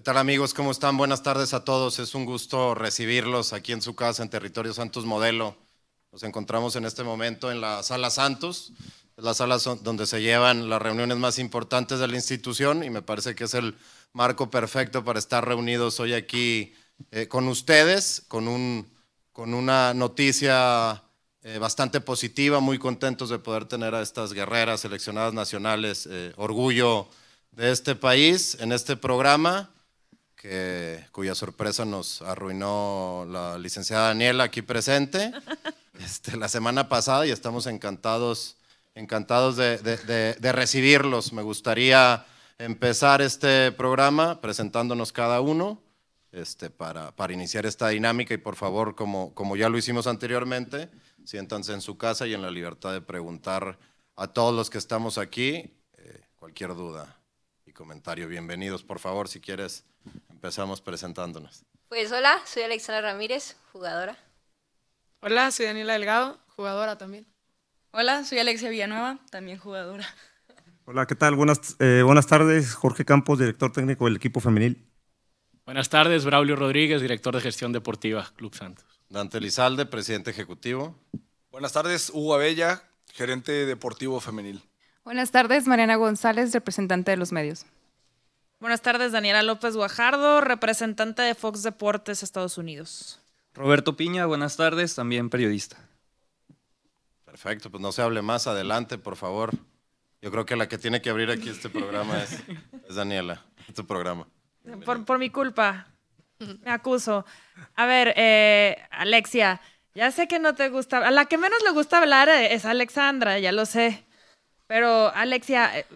¿Qué tal amigos? ¿Cómo están? Buenas tardes a todos. Es un gusto recibirlos aquí en su casa, en Territorio Santos Modelo. Nos encontramos en este momento en la Sala Santos, la sala donde se llevan las reuniones más importantes de la institución y me parece que es el marco perfecto para estar reunidos hoy aquí eh, con ustedes, con, un, con una noticia eh, bastante positiva, muy contentos de poder tener a estas guerreras seleccionadas nacionales, eh, orgullo de este país en este programa cuya sorpresa nos arruinó la licenciada Daniela aquí presente este, la semana pasada y estamos encantados, encantados de, recibirlos. Me gustaría empezar este programa presentándonos cada uno este, para, iniciar esta dinámica y por favor, como, ya lo hicimos anteriormente, siéntanse en su casa y en la libertad de preguntar a todos los que estamos aquí eh, cualquier duda comentario. Bienvenidos, por favor, si quieres, empezamos presentándonos. Pues hola, soy Alexandra Ramírez, jugadora. Hola, soy Daniela Delgado, jugadora también. Hola, soy Alexia Villanueva, también jugadora. Hola, ¿qué tal? Buenas, eh, buenas tardes, Jorge Campos, director técnico del equipo femenil. Buenas tardes, Braulio Rodríguez, director de gestión deportiva, Club Santos. Dante Lizalde, presidente ejecutivo. Buenas tardes, Hugo Abella, gerente deportivo femenil. Buenas tardes, Mariana González, representante de los medios. Buenas tardes, Daniela López Guajardo, representante de Fox Deportes, Estados Unidos. Roberto Piña, buenas tardes, también periodista. Perfecto, pues no se hable más, adelante, por favor. Yo creo que la que tiene que abrir aquí este programa es, Daniela, tu programa. Por, mi culpa, me acuso. A ver, eh, Alexia, ya sé que no te gusta, a la que menos le gusta hablar eh, es Alexandra, ya lo sé. Pero, Alexia, eh,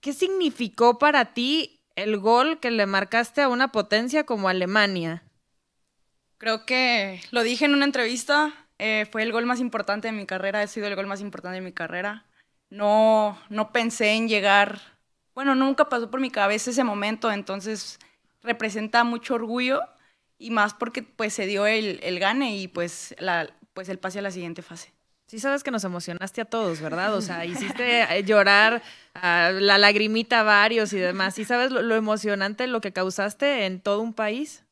¿qué significó para ti el gol que le marcaste a una potencia como Alemania? Creo que lo dije en una entrevista, eh, fue el gol más importante de mi carrera, ha sido el gol más importante de mi carrera. No, no pensé en llegar, bueno, nunca pasó por mi cabeza ese momento, entonces representa mucho orgullo y más porque pues se dio el, el gane y pues, la, pues el pase a la siguiente fase. Sí sabes que nos emocionaste a todos, ¿verdad? O sea, hiciste eh, llorar a la lagrimita a varios y demás. ¿Sí sabes lo, emocionante, lo que causaste en todo un país?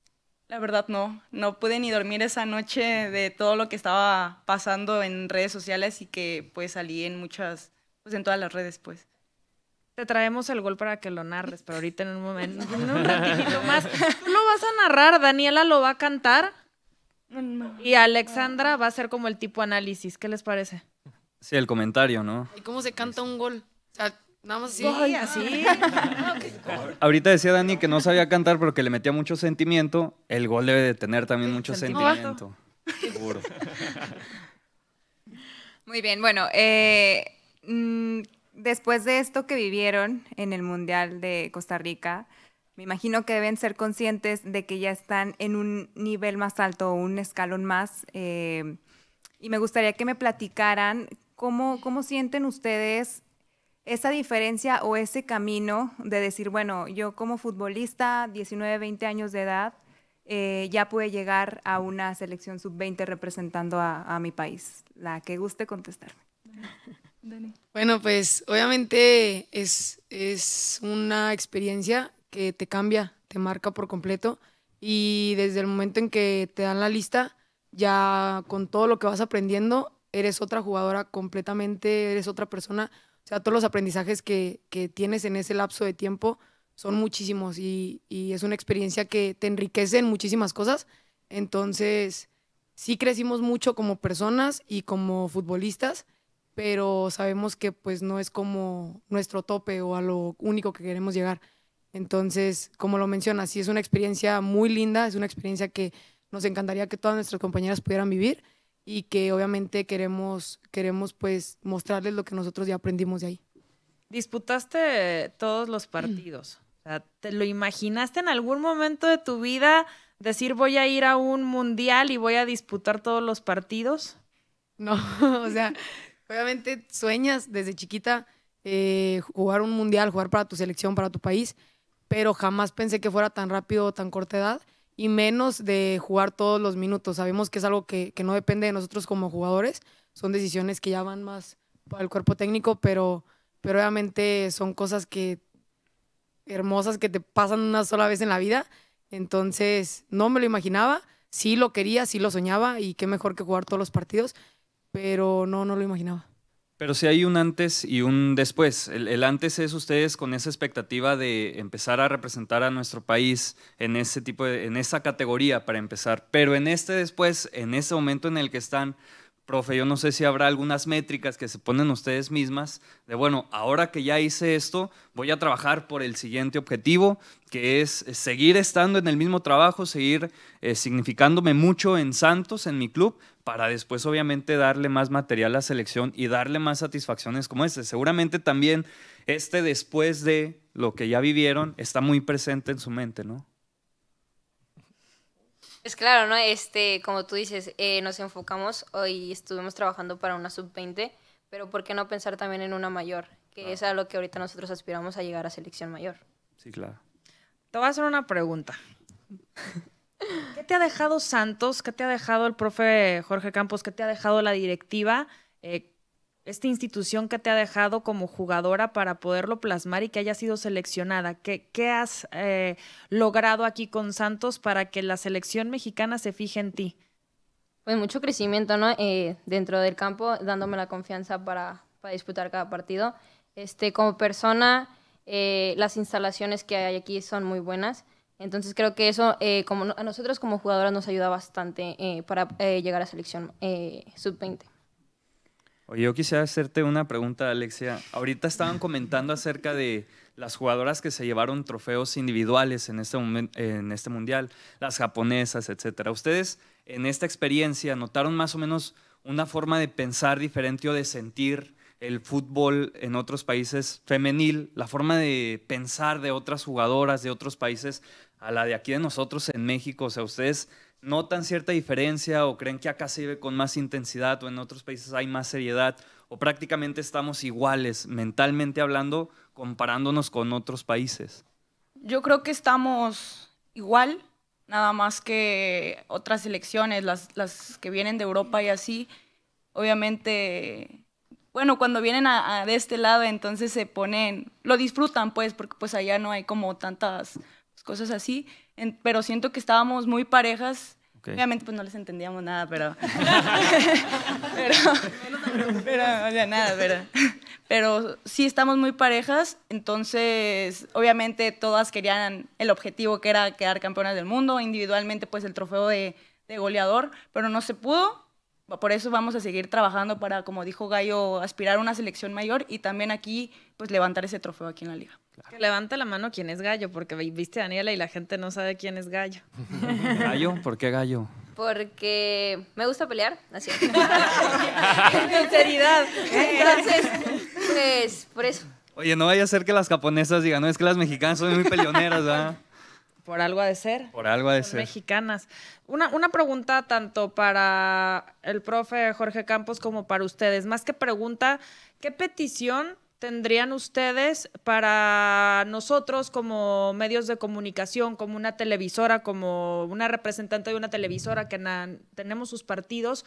La verdad no, no pude ni dormir esa noche de todo lo que estaba pasando en redes sociales y que pues salí en muchas, pues en todas las redes pues. Te traemos el gol para que lo narres, pero ahorita en un momento, en un ratito más. Tú lo vas a narrar, Daniela lo va a cantar. Y Alexandra va a ser como el tipo análisis. ¿Qué les parece? Sí, el comentario, ¿no? ¿Y cómo se canta un gol? O nada así. Ahorita decía Dani que no sabía cantar, pero que le metía mucho sentimiento. El gol debe de tener también mucho sentimiento. Seguro. Muy bien, bueno, eh, mm, después de esto que vivieron en el Mundial de Costa Rica, me imagino que deben ser conscientes de que ya están en un nivel más alto, un escalón más. Eh, y me gustaría que me platicaran cómo, sienten ustedes esa diferencia o ese camino de decir, bueno, yo como futbolista, 19, 20 años de edad, eh, ya pude llegar a una selección sub-20 representando a, mi país. La que guste contestarme. Bueno, pues obviamente es, es una experiencia que te cambia, te marca por completo y desde el momento en que te dan la lista, ya con todo lo que vas aprendiendo, eres otra jugadora completamente, eres otra persona. O sea, todos los aprendizajes que, tienes en ese lapso de tiempo son muchísimos y, y, es una experiencia que te enriquece en muchísimas cosas. Entonces, sí crecimos mucho como personas y como futbolistas, pero sabemos que pues no es como nuestro tope o a lo único que queremos llegar. Entonces, como lo mencionas, sí es una experiencia muy linda, es una experiencia que nos encantaría que todas nuestras compañeras pudieran vivir y que obviamente queremos, queremos pues mostrarles lo que nosotros ya aprendimos de ahí. Disputaste todos los partidos. ¿te lo imaginaste en algún momento de tu vida decir voy a ir a un mundial y voy a disputar todos los partidos? No, o sea, obviamente sueñas desde chiquita eh, jugar un mundial, jugar para tu selección, para tu país, pero jamás pensé que fuera tan rápido o tan corta edad y menos de jugar todos los minutos. Sabemos que es algo que, no depende de nosotros como jugadores, son decisiones que ya van más para el cuerpo técnico, pero, pero obviamente son cosas que hermosas que te pasan una sola vez en la vida. Entonces, no me lo imaginaba, sí lo quería, sí lo soñaba y qué mejor que jugar todos los partidos, pero no, no lo imaginaba. Pero si hay un antes y un después. El, antes es ustedes con esa expectativa de empezar a representar a nuestro país en ese tipo en esa categoría para empezar. Pero en este después, en ese momento en el que están, profe, yo no sé si habrá algunas métricas que se ponen ustedes mismas de, bueno, ahora que ya hice esto, voy a trabajar por el siguiente objetivo, que es seguir estando en el mismo trabajo, seguir eh, significándome mucho en Santos, en mi club, para después obviamente darle más material a la selección y darle más satisfacciones como este. Seguramente también este después de lo que ya vivieron está muy presente en su mente, ¿no? Es claro, ¿no? Este, como tú dices, eh, nos enfocamos hoy estuvimos trabajando para una sub-20, pero ¿por qué no pensar también en una mayor? Que es a lo que ahorita nosotros aspiramos a llegar a selección mayor. Sí, claro. Te voy a hacer una pregunta. ¿Qué te ha dejado Santos? ¿Qué te ha dejado el profe Jorge Campos? ¿Qué te ha dejado la directiva? Eh, esta institución que te ha dejado como jugadora para poderlo plasmar y que haya sido seleccionada. ¿Qué, has eh, logrado aquí con Santos para que la selección mexicana se fije en ti? Pues mucho crecimiento, ¿no? Eh, dentro del campo, dándome la confianza para, disputar cada partido. Este, como persona, las instalaciones que hay aquí son muy buenas. Entonces creo que eso eh, como a nosotros como jugadoras nos ayuda bastante eh, para eh, llegar a selección sub-20. Oye, yo quisiera hacerte una pregunta, Alexia. Ahorita estaban comentando acerca de las jugadoras que se llevaron trofeos individuales en este, en este mundial, las japonesas, etc. ¿Ustedes en esta experiencia notaron más o menos una forma de pensar diferente o de sentir el fútbol en otros países femenil, la forma de pensar de otras jugadoras de otros países a la de aquí de nosotros en México? O sea, ¿ustedes notan cierta diferencia o creen que acá se vive con más intensidad o en otros países hay más seriedad o prácticamente estamos iguales mentalmente hablando comparándonos con otros países? Yo creo que estamos igual, nada más que otras elecciones, las, las que vienen de Europa y así, obviamente bueno, cuando vienen a, de este lado, entonces se ponen, lo disfrutan, pues, porque pues allá no hay como tantas cosas así, pero siento que estábamos muy parejas. Obviamente, pues no les entendíamos nada, pero. pero, nada, pero. Pero sí estamos muy parejas, entonces, obviamente, todas querían el objetivo que era quedar campeonas del mundo, individualmente, pues el trofeo de goleador, pero no se pudo por eso vamos a seguir trabajando para, como dijo Gallo, aspirar a una selección mayor y también aquí, pues levantar ese trofeo aquí en la liga. Levanta levante la mano quién es Gallo, porque viste Daniela y la gente no sabe quién es Gallo. ¿Gallo? ¿Por qué Gallo? Porque me gusta pelear, así. sinceridad. Entonces, pues, por eso. Oye, no vaya a ser que las japonesas digan, no, es que las mexicanas son muy peleoneras, ¿verdad? Por algo ha de ser. Por algo ha de ser. Mexicanas. Una, una pregunta tanto para el profe Jorge Campos como para ustedes. Más que pregunta, ¿qué petición tendrían ustedes para nosotros como medios de comunicación, como una televisora, como una representante de una televisora que tenemos sus partidos?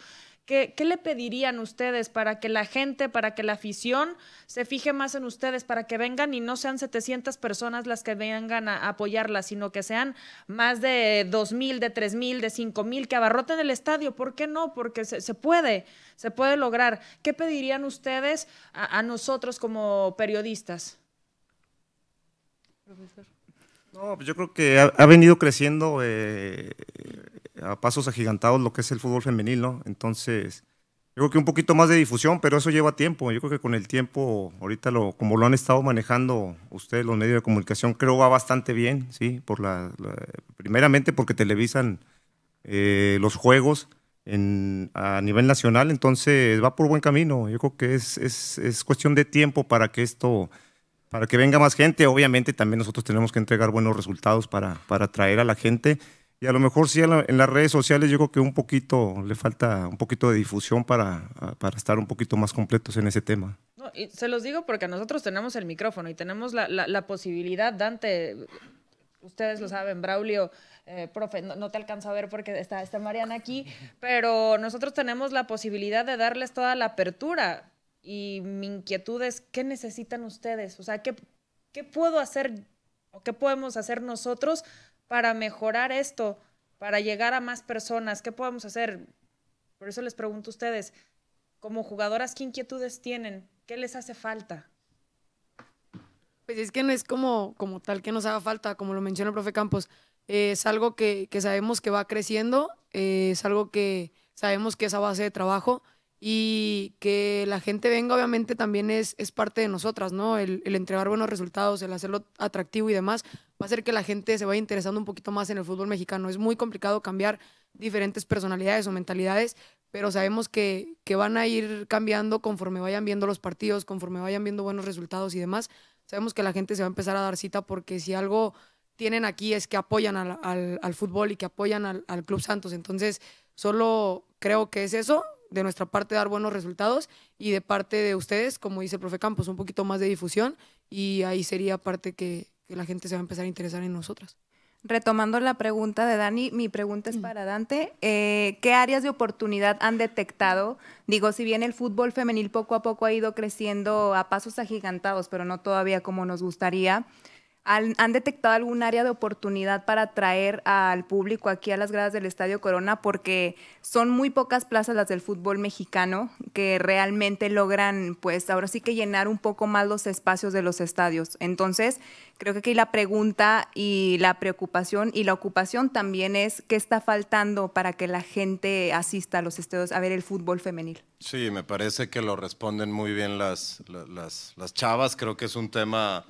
¿Qué, le pedirían ustedes para que la gente, para que la afición se fije más en ustedes, para que vengan y no sean 700 personas las que vengan a apoyarla, sino que sean más de 2.000, de 3.000, de 5.000, que abarroten el estadio? ¿Por qué no? Porque se, puede, se puede lograr. ¿Qué pedirían ustedes a, nosotros como periodistas? No, pues yo creo que ha, venido creciendo eh, a pasos agigantados lo que es el fútbol femenil, ¿no? Entonces, yo creo que un poquito más de difusión, pero eso lleva tiempo. Yo creo que con el tiempo, ahorita lo, como lo han estado manejando ustedes, los medios de comunicación, creo va bastante bien, ¿sí? Por la, primeramente porque televisan eh, los juegos a nivel nacional, entonces va por buen camino. Yo creo que es, es, cuestión de tiempo para que esto, para que venga más gente. Obviamente también nosotros tenemos que entregar buenos resultados para, para atraer a la gente y a lo mejor sí en, las redes sociales yo creo que un poquito, le falta un poquito de difusión para, para estar un poquito más completos en ese tema. No, y se los digo porque nosotros tenemos el micrófono y tenemos la, la, posibilidad, Dante, ustedes lo saben, Braulio, eh, profe, no, te alcanza a ver porque está, está Mariana aquí, pero nosotros tenemos la posibilidad de darles toda la apertura y mi inquietud es, ¿qué necesitan ustedes? O sea, ¿qué, qué puedo hacer o qué podemos hacer nosotros para mejorar esto, para llegar a más personas? ¿Qué podemos hacer? Por eso les pregunto a ustedes, como jugadoras, ¿qué inquietudes tienen? ¿Qué les hace falta? Pues es que no es como, como tal que nos haga falta, como lo menciona el profe Campos. es algo que, sabemos que va creciendo, es algo que sabemos que es a base de trabajo y que la gente venga obviamente también es, parte de nosotras, ¿no? El, entregar buenos resultados, el hacerlo atractivo y demás, va a hacer que la gente se vaya interesando un poquito más en el fútbol mexicano. Es muy complicado cambiar diferentes personalidades o mentalidades, pero sabemos que, que van a ir cambiando conforme vayan viendo los partidos, conforme vayan viendo buenos resultados y demás. Sabemos que la gente se va a empezar a dar cita porque si algo tienen aquí es que apoyan al, fútbol y que apoyan al Club Santos. Entonces, solo creo que es eso de nuestra parte dar buenos resultados y de parte de ustedes, como dice el profe Campos, un poquito más de difusión y ahí sería parte que, la gente se va a empezar a interesar en nosotras. Retomando la pregunta de Dani, mi pregunta es mm. para Dante. Eh, ¿Qué áreas de oportunidad han detectado? Digo, si bien el fútbol femenil poco a poco ha ido creciendo a pasos agigantados, pero no todavía como nos gustaría, ¿Han, detectado algún área de oportunidad para atraer al público aquí a las gradas del Estadio Corona? Porque son muy pocas plazas las del fútbol mexicano que realmente logran, pues ahora sí que llenar un poco más los espacios de los estadios. Entonces, creo que aquí la pregunta y la preocupación y la ocupación también es qué está faltando para que la gente asista a los estadios a ver el fútbol femenil. Sí, me parece que lo responden muy bien las, las, las chavas. Creo que es un tema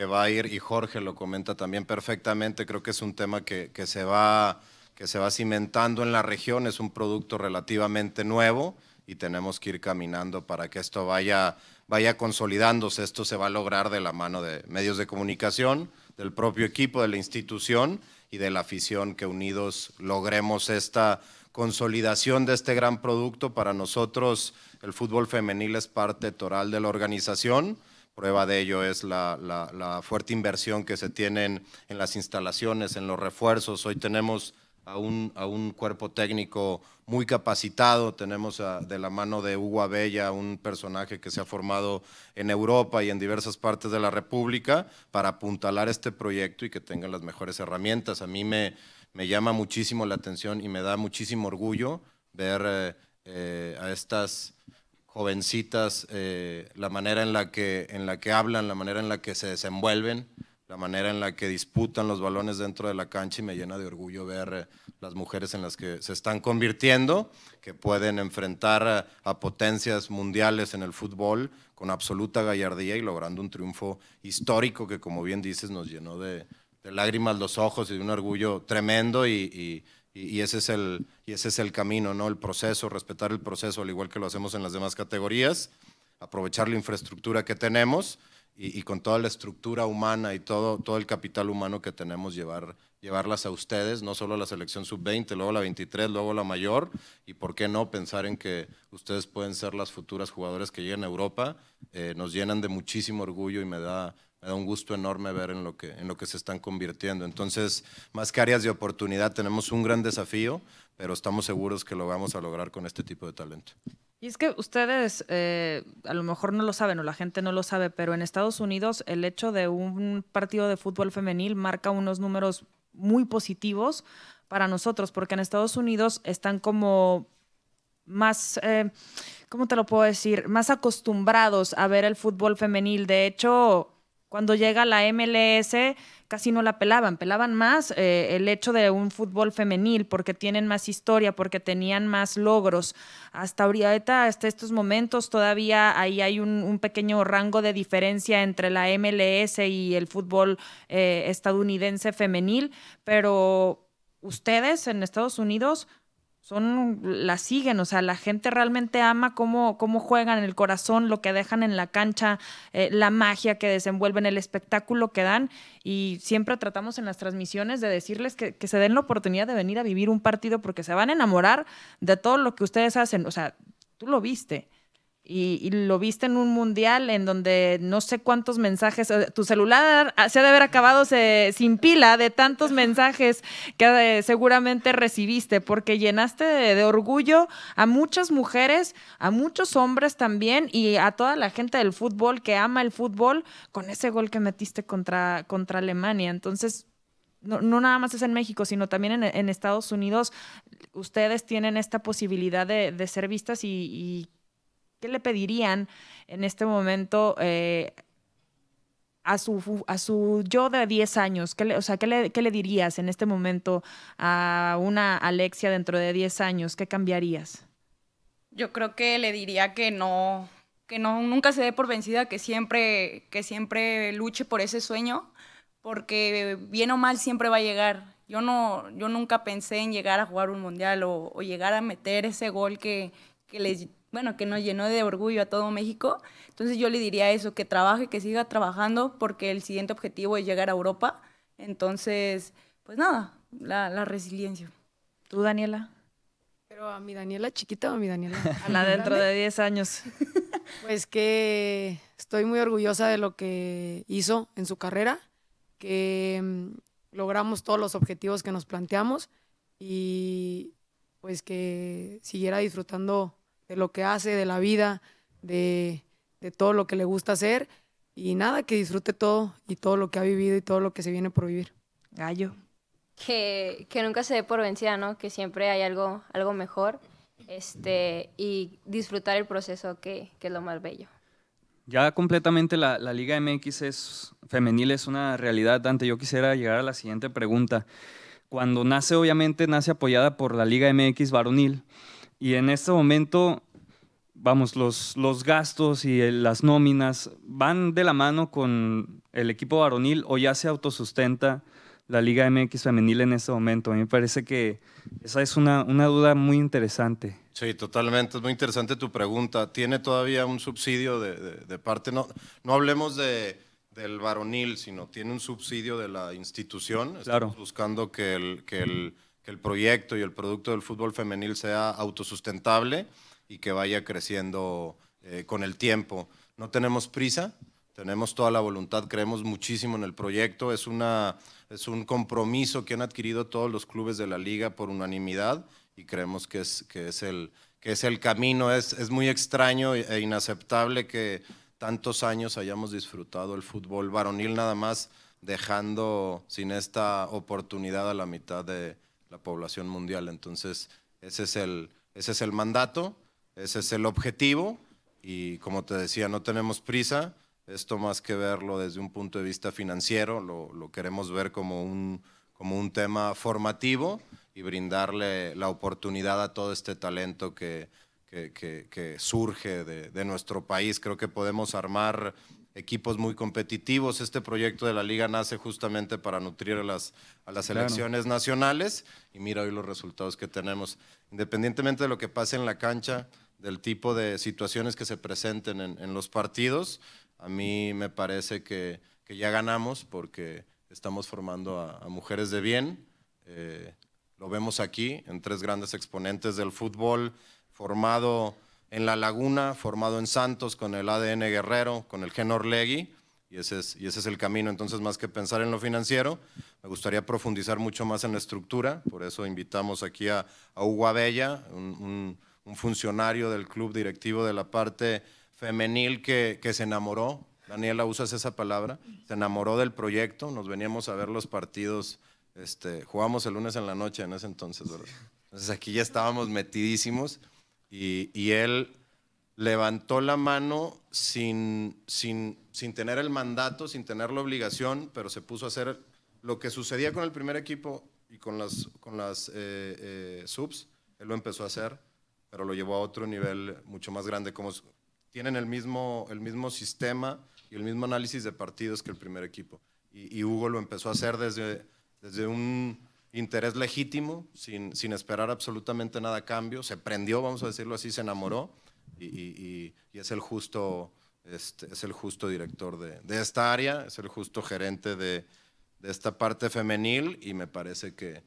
que va a ir, y Jorge lo comenta también perfectamente, creo que es un tema que, que se, va, que se va cimentando en la región, es un producto relativamente nuevo y tenemos que ir caminando para que esto vaya, vaya consolidándose. Esto se va a lograr de la mano de medios de comunicación, del propio equipo, de la institución y de la afición, que unidos logremos esta consolidación de este gran producto. Para nosotros el fútbol femenil es parte toral de la organización Prueba de ello es la, fuerte inversión que se tiene en, las instalaciones, en los refuerzos. Hoy tenemos a un, cuerpo técnico muy capacitado, tenemos de la mano de Hugo Abella un personaje que se ha formado en Europa y en diversas partes de la República para apuntalar este proyecto y que tengan las mejores herramientas. A mí me, llama muchísimo la atención y me da muchísimo orgullo ver eh, eh, a estas jovencitas, eh, la manera en la, que, en la que hablan, la manera en la que se desenvuelven, la manera en la que disputan los balones dentro de la cancha y me llena de orgullo ver eh, las mujeres en las que se están convirtiendo, que pueden enfrentar a, potencias mundiales en el fútbol con absoluta gallardía y logrando un triunfo histórico que, como bien dices, nos llenó de, lágrimas los ojos y de un orgullo tremendo y y, ese es el, y ese es el camino, ¿no? El proceso, respetar el proceso, al igual que lo hacemos en las demás categorías, aprovechar la infraestructura que tenemos y, con toda la estructura humana y todo, todo el capital humano que tenemos, llevar, llevarlas a ustedes, no solo a la selección sub-20, luego la 23, luego la mayor, y por qué no pensar en que ustedes pueden ser las futuras jugadoras que lleguen a Europa, eh, nos llenan de muchísimo orgullo y me da me da un gusto enorme ver en lo que, en lo que se están convirtiendo. Entonces, más que áreas de oportunidad, tenemos un gran desafío, pero estamos seguros que lo vamos a lograr con este tipo de talento. Y es que ustedes eh, a lo mejor no lo saben o la gente no lo sabe, pero en Estados Unidos el hecho de un partido de fútbol femenil marca unos números muy positivos para nosotros, porque en Estados Unidos están como más, eh, ¿cómo te lo puedo decir? Más acostumbrados a ver el fútbol femenil. De hecho, cuando llega la MLS, casi no la pelaban, pelaban más eh, el hecho de un fútbol femenil, porque tienen más historia, porque tenían más logros. Hasta ahorita, hasta estos momentos, todavía ahí hay un, pequeño rango de diferencia entre la MLS y el fútbol eh, estadounidense femenil, pero ustedes en Estados Unidos son, la siguen, o sea, la gente realmente ama cómo, cómo juegan el corazón, lo que dejan en la cancha, eh, la magia que desenvuelven, el espectáculo que dan. Y siempre tratamos en las transmisiones de decirles que, que, se den la oportunidad de venir a vivir un partido porque se van a enamorar de todo lo que ustedes hacen. O sea, tú lo viste. Y, lo viste en un mundial en donde no sé cuántos mensajes, tu celular se ha de haber acabado sin pila de tantos mensajes que eh, seguramente recibiste, porque llenaste de, orgullo a muchas mujeres, a muchos hombres también y a toda la gente del fútbol que ama el fútbol con ese gol que metiste contra, contra Alemania. Entonces, no, nada más es en México, sino también en, Estados Unidos, ustedes tienen esta posibilidad de, ser vistas y, y ¿Qué le pedirían en este momento eh, a, su, a su yo de 10 años? ¿Qué le, o sea, ¿qué le, dirías en este momento a una Alexia dentro de 10 años? ¿Qué cambiarías? Yo creo que le diría que no, que no, nunca se dé por vencida, que siempre, que siempre luche por ese sueño, porque bien o mal siempre va a llegar. Yo, no, yo nunca pensé en llegar a jugar un mundial o, llegar a meter ese gol que, que les bueno, que nos llenó de orgullo a todo México. Entonces yo le diría eso, que trabaje, que siga trabajando, porque el siguiente objetivo es llegar a Europa. Entonces, pues nada, la, resiliencia. ¿Tú, Daniela? Pero a mi Daniela chiquita o a mi Daniela. A la dentro de 10 años. Pues que estoy muy orgullosa de lo que hizo en su carrera, que mm, logramos todos los objetivos que nos planteamos y pues que siguiera disfrutando de lo que hace, de la vida, de, de todo lo que le gusta hacer. Y nada, que disfrute todo y todo lo que ha vivido y todo lo que se viene por vivir. Gallo. Que, que, nunca se dé por vencida, ¿no? Que siempre hay algo, algo mejor este, y disfrutar el proceso que, que es lo más bello. Ya completamente la, la, Liga MX es femenil, es una realidad, Dante. Yo quisiera llegar a la siguiente pregunta. Cuando nace, obviamente, nace apoyada por la Liga MX varonil y en este momento, vamos, los, los gastos y las nóminas van de la mano con el equipo varonil o ya se autosustenta la Liga MX femenil en este momento. A mí me parece que esa es una, una duda muy interesante. Sí, totalmente. Es muy interesante tu pregunta. ¿Tiene todavía un subsidio de, parte? No, no hablemos de, del varonil, sino tiene un subsidio de la institución. Estamos claro. buscando que el... Que el el proyecto y el producto del fútbol femenil sea autosustentable y que vaya creciendo eh, con el tiempo. No tenemos prisa, tenemos toda la voluntad, creemos muchísimo en el proyecto, es, una, es un compromiso que han adquirido todos los clubes de la liga por unanimidad y creemos que es, que es, el, que es el camino. Es, es muy extraño e, e inaceptable que tantos años hayamos disfrutado el fútbol varonil nada más dejando sin esta oportunidad a la mitad de, la población mundial. Entonces, ese es el, ese es el mandato, ese es el objetivo y como te decía, no tenemos prisa. Esto más que verlo desde un punto de vista financiero, lo, queremos ver como un, como un tema formativo y brindarle la oportunidad a todo este talento que, que, surge de, nuestro país. Creo que podemos armar equipos muy competitivos. Este proyecto de la liga nace justamente para nutrir a las, a las elecciones nacionales y mira hoy los resultados que tenemos. Independientemente de lo que pase en la cancha, del tipo de situaciones que se presenten en, los partidos, a mí me parece que, que ya ganamos porque estamos formando a, mujeres de bien. Eh, lo vemos aquí en tres grandes exponentes del fútbol formado en La Laguna, formado en Santos con el ADN Guerrero, con el Genor Legui, y ese, es, y ese es el camino. Entonces, más que pensar en lo financiero, me gustaría profundizar mucho más en la estructura, por eso invitamos aquí a, a Hugo Abella, un, funcionario del club directivo de la parte femenil que, se enamoró, Daniela, usas esa palabra, se enamoró del proyecto, nos veníamos a ver los partidos, este, jugamos el lunes en la noche en ese entonces, Entonces aquí ya estábamos metidísimos y, él levantó la mano sin, sin, sin tener el mandato, sin tener la obligación, pero se puso a hacer lo que sucedía con el primer equipo y con las, con las eh, eh, subs, él lo empezó a hacer, pero lo llevó a otro nivel mucho más grande. Como tienen el mismo, el mismo sistema y el mismo análisis de partidos que el primer equipo. Y, y Hugo lo empezó a hacer desde, desde un interés legítimo, sin, sin esperar absolutamente nada a cambio, se prendió, vamos a decirlo así, se enamoró y, es, el justo, este, es el justo director de, esta área, es el justo gerente de, esta parte femenil y me parece que,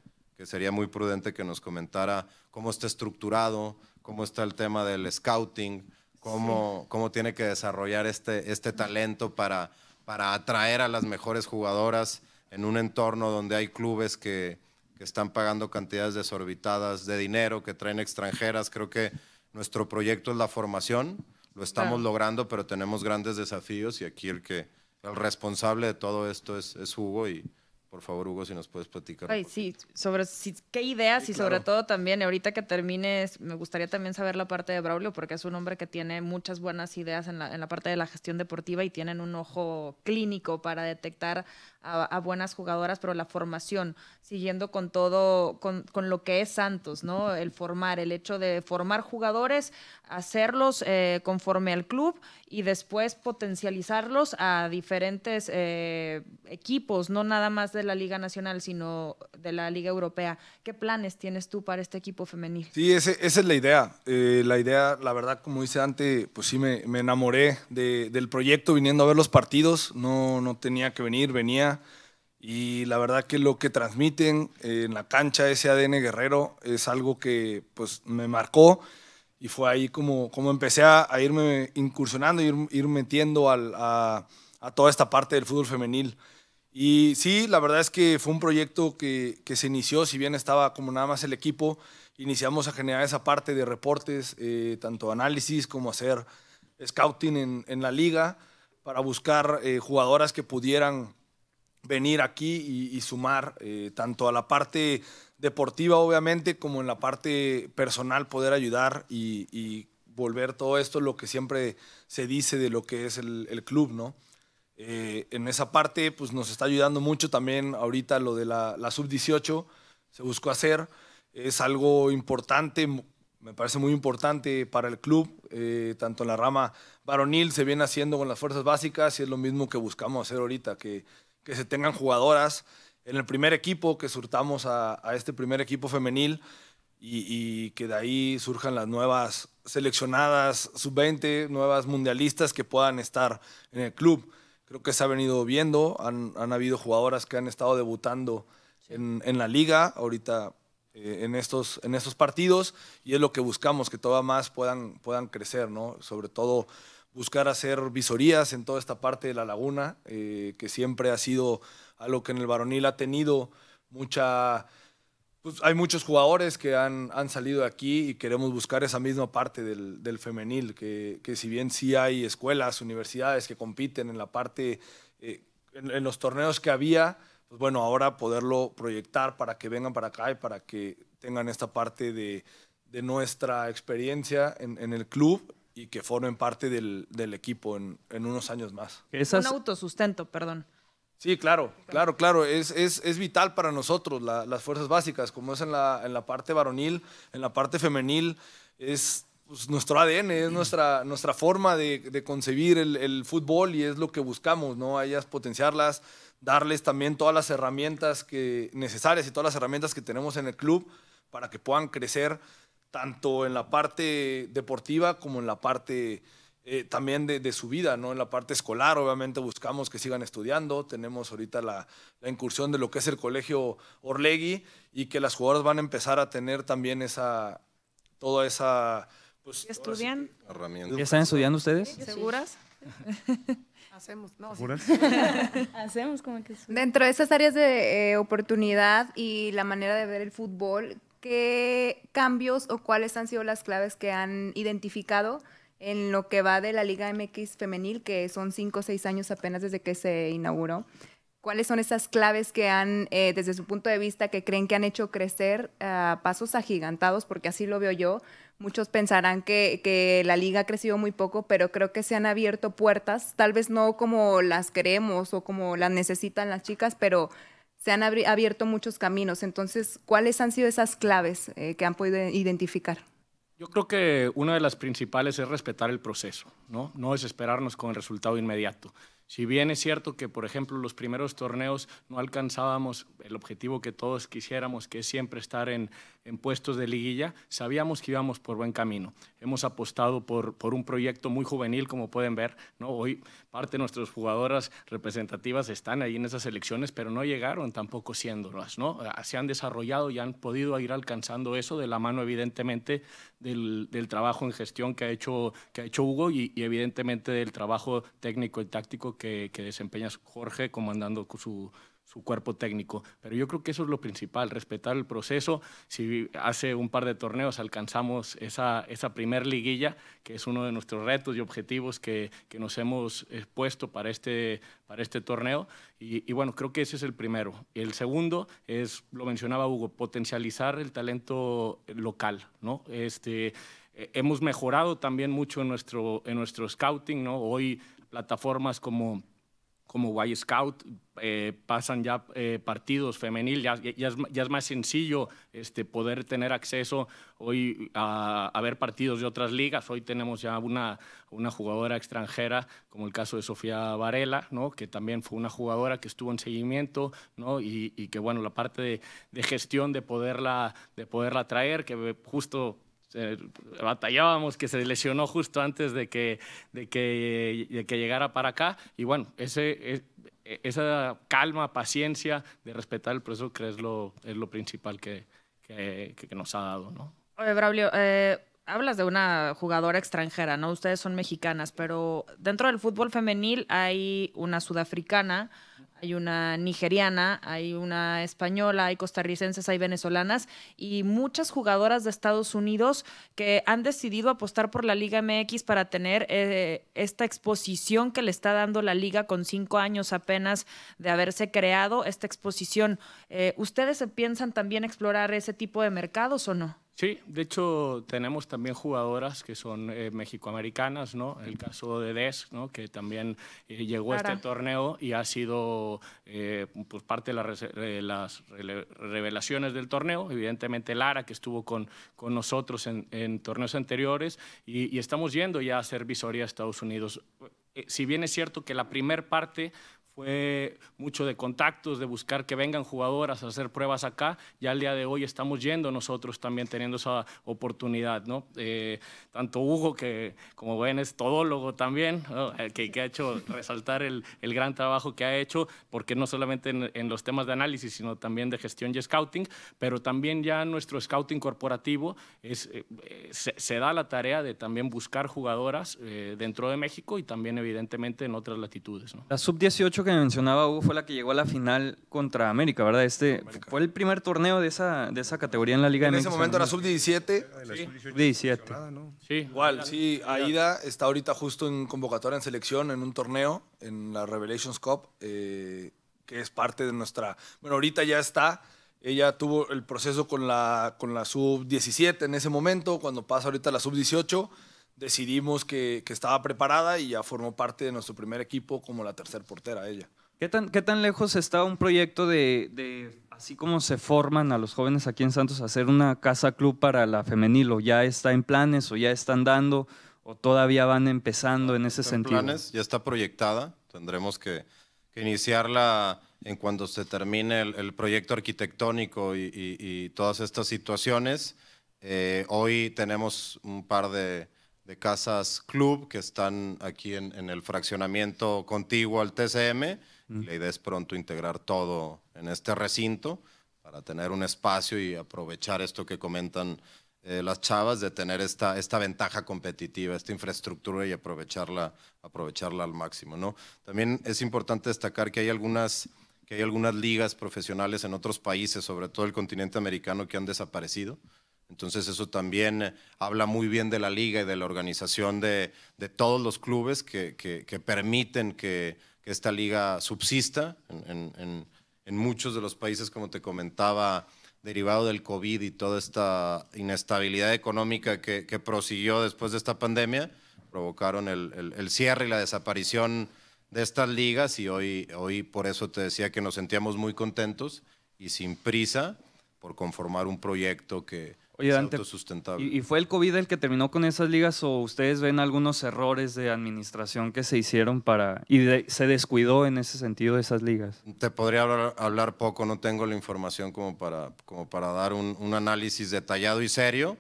sería muy prudente que nos comentara cómo está estructurado, cómo está el tema del scouting, cómo, cómo tiene que desarrollar este, este talento para, para atraer a las mejores jugadoras en un entorno donde hay clubes que, están pagando cantidades desorbitadas de dinero, que traen extranjeras. Creo que nuestro proyecto es la formación, lo estamos logrando, pero tenemos grandes desafíos y aquí el que el responsable de todo esto es, es Hugo y por favor, Hugo, si nos puedes platicar. Ay, sí, sobre qué ideas y sobre todo también, ahorita que termines, me gustaría también saber la parte de Braulio, porque es un hombre que tiene muchas buenas ideas en la, parte de la gestión deportiva y tienen un ojo clínico para detectar a, buenas jugadoras, pero la formación, siguiendo con todo, con, lo que es Santos, ¿no? El formar, el hecho de formar jugadores, hacerlos eh, conforme al club y después potencializarlos a diferentes eh, equipos, no nada más de la Liga Nacional, sino de la Liga Europea. ¿Qué planes tienes tú para este equipo femenil? Sí, esa es la idea. Eh, la idea, la verdad, como dice antes, pues sí me, me enamoré del proyecto viniendo a ver los partidos. No, no tenía que venir, venía. Y la verdad que lo que transmiten en la cancha ese ADN guerrero es algo que pues me marcó y fue ahí como, como empecé a, irme incursionando, ir, ir metiendo a, toda esta parte del fútbol femenil. Y sí, la verdad es que fue un proyecto que, se inició, si bien estaba como nada más el equipo, iniciamos a generar esa parte de reportes, eh, tanto análisis como hacer scouting en, la liga para buscar eh, jugadoras que pudieran venir aquí y, sumar eh, tanto a la parte deportiva, obviamente, como en la parte personal, poder ayudar y, volver todo esto lo que siempre se dice de lo que es el club, ¿no? Eh, en esa parte, pues nos está ayudando mucho también ahorita lo de la, sub-18, se buscó hacer. Es algo importante, me parece muy importante para el club, eh, tanto en la rama varonil se viene haciendo con las fuerzas básicas y es lo mismo que buscamos hacer ahorita, que, que se tengan jugadoras en el primer equipo, que surtamos a, este primer equipo femenil y, y, que de ahí surjan las nuevas seleccionadas sub-20, nuevas mundialistas que puedan estar en el club creo que se ha venido viendo. Han, habido jugadoras que han estado debutando en, la liga, ahorita eh, en, estos, en estos partidos, y es lo que buscamos, que todavía más puedan, puedan crecer, ¿no? Sobre todo buscar hacer visorías en toda esta parte de la laguna, eh, que siempre ha sido algo que en el varonil ha tenido mucha pues hay muchos jugadores que han, han, salido de aquí y queremos buscar esa misma parte del, del femenil, que, que, si bien sí hay escuelas, universidades que compiten en la parte, eh, en, los torneos que había, pues bueno, ahora poderlo proyectar para que vengan para acá y para que tengan esta parte de, de nuestra experiencia en, en el club y que formen parte del, del equipo en, en, unos años más. Esas... Un autosustento, perdón. Sí, claro, claro, claro. Es, es, vital para nosotros las fuerzas básicas, como es en la, en la, parte varonil, en la parte femenil, es pues, nuestro ADN, es nuestra, nuestra forma de, concebir el, fútbol y es lo que buscamos, ¿no? hayas potenciarlas, darles también todas las herramientas que, necesarias y todas las herramientas que tenemos en el club para que puedan crecer tanto en la parte deportiva como en la parte eh, también de, su vida, ¿no? En la parte escolar, obviamente buscamos que sigan estudiando. Tenemos ahorita la, incursión de lo que es el colegio Orlegui y que las jugadoras van a empezar a tener también esa, toda esa... Pues, ¿Ya están estudiando ustedes? ¿Seguras? Hacemos, no. ¿Seguras? Hacemos como que... Dentro de esas áreas de eh, oportunidad y la manera de ver el fútbol, ¿qué cambios o cuáles han sido las claves que han identificado en lo que va de la Liga MX femenil, que son cinco o seis años apenas desde que se inauguró. ¿Cuáles son esas claves que han, eh, desde su punto de vista, que creen que han hecho crecer eh, pasos agigantados? Porque así lo veo yo. Muchos pensarán que, la liga ha crecido muy poco, pero creo que se han abierto puertas, tal vez no como las queremos o como las necesitan las chicas, pero se han abierto muchos caminos. Entonces, ¿cuáles han sido esas claves eh, que han podido identificar? Yo creo que una de las principales es respetar el proceso, ¿no? no desesperarnos con el resultado inmediato. Si bien es cierto que, por ejemplo, los primeros torneos no alcanzábamos el objetivo que todos quisiéramos, que es siempre estar en puestos de liguilla, sabíamos que íbamos por buen camino hemos apostado por, por un proyecto muy juvenil, como pueden ver. Hoy parte de nuestras jugadoras representativas están ahí en esas elecciones, pero no llegaron tampoco siéndolas. ¿no? Ah, se han desarrollado y han podido ir alcanzando eso de la mano, evidentemente, del, trabajo en gestión que ha hecho, que ha hecho Hugo y, evidentemente del trabajo técnico y táctico que, que desempeña Jorge comandando su, su cuerpo técnico. Pero yo creo que eso es lo principal, respetar el proceso. Si hace un par de torneos alcanzamos esa, esa primer liguilla, que es uno de nuestros retos y objetivos que, que nos hemos eh, puesto para este, para este torneo. Y, bueno, creo que ese es el primero. El segundo es, lo mencionaba Hugo, potencializar el talento local. ¿no? Este, eh, hemos mejorado también mucho en nuestro, en nuestro scouting. ¿no? Hoy plataformas como como White Scout, eh, pasan ya eh, partidos femenil, ya, es, más sencillo este, poder tener acceso hoy a, ver partidos de otras ligas. Hoy tenemos ya una, una jugadora extranjera, como el caso de Sofía Varela, ¿no? que también fue una jugadora que estuvo en seguimiento ¿no? y, que bueno, la parte de, de, gestión de poderla, de poderla traer, que justo eh, batallábamos que se lesionó justo antes de que, de que, de que llegara para acá. Y bueno, ese, e, esa calma, paciencia de respetar el proceso que es lo, es lo principal que, que, nos ha dado. ¿no? Oye, Braulio, eh, hablas de una jugadora extranjera, ¿no? Ustedes son mexicanas, pero dentro del fútbol femenil hay una sudafricana hay una nigeriana, hay una española, hay costarricenses, hay venezolanas y muchas jugadoras de Estados Unidos que han decidido apostar por la Liga MX para tener eh, esta exposición que le está dando la liga con cinco años apenas de haberse creado esta exposición. Eh, ¿Ustedes ¿Ustedes piensan también explorar ese tipo de mercados o no? Sí, de hecho tenemos también jugadoras que son eh, mexicoamericanas, ¿no? El caso de Des, ¿no? Que también eh, llegó a este torneo y ha sido eh, pues parte de las, revelaciones del torneo. Evidentemente Lara, que estuvo con, con nosotros en, torneos anteriores y, estamos yendo ya a hacer visoría a Estados Unidos eh, si bien es cierto que la primera parte fue mucho de contactos, de buscar que vengan jugadoras a hacer pruebas acá. Ya al día de hoy estamos yendo nosotros también teniendo esa oportunidad, ¿no? Eh, tanto Hugo, que como ven es todólogo también, que, ha hecho resaltar el, gran trabajo que ha hecho, porque no solamente en, los temas de análisis, sino también de gestión y scouting, pero también ya nuestro scouting corporativo es, eh, se, da la tarea de también buscar jugadoras eh, dentro de México y también evidentemente en otras latitudes. La sub-18 que mencionaba Hugo fue la que llegó a la final contra América, ¿verdad? Este fue el primer torneo de esa, de esa categoría en la Liga en ese momento era sub-17. Sí, 17 igual. Sí, Aida está ahorita justo en convocatoria en selección, en un torneo, en la Revelations Cup, eh, que es parte de nuestra... Bueno, ahorita ya está. Ella tuvo el proceso con la, con la sub-17 en ese momento, cuando pasa ahorita la sub-18 decidimos que, que, estaba preparada y ya formó parte de nuestro primer equipo como la tercer portera ella. ¿Qué tan, qué tan lejos está un proyecto de, de, así como se forman a los jóvenes aquí en Santos, hacer una casa club para la femenil? ¿O ya está en planes o ya están dando o todavía van empezando en ese sentido? ya está proyectada, tendremos que, que iniciarla en cuando se termine el, proyecto arquitectónico y, y, todas estas situaciones. Eh, hoy tenemos un par de, de Casas Club que están aquí en, el fraccionamiento contiguo al TCM. La idea es pronto integrar todo en este recinto para tener un espacio y aprovechar esto que comentan eh, las chavas de tener esta, esta ventaja competitiva, esta infraestructura y aprovecharla, aprovecharla al máximo. ¿no? También es importante destacar que hay algunas que hay algunas ligas profesionales en otros países, sobre todo el continente americano, que han desaparecido. Entonces eso también eh, habla muy bien de la liga y de la organización de, de todos los clubes que, que, permiten que, esta liga subsista en, en, muchos de los países, como te comentaba, derivado del COVID y toda esta inestabilidad económica que, prosiguió después de esta pandemia, provocaron el, el, el, cierre y la desaparición de estas ligas y hoy, hoy por eso te decía que nos sentíamos muy contentos y sin prisa por conformar un proyecto que, Oye, Dante, y, fue el COVID el que terminó con esas ligas o ustedes ven algunos errores de administración que se hicieron para... y se descuidó en ese sentido de esas ligas? Te podría hablar, hablar, poco, no tengo la información como para, como para dar un, análisis detallado y serio,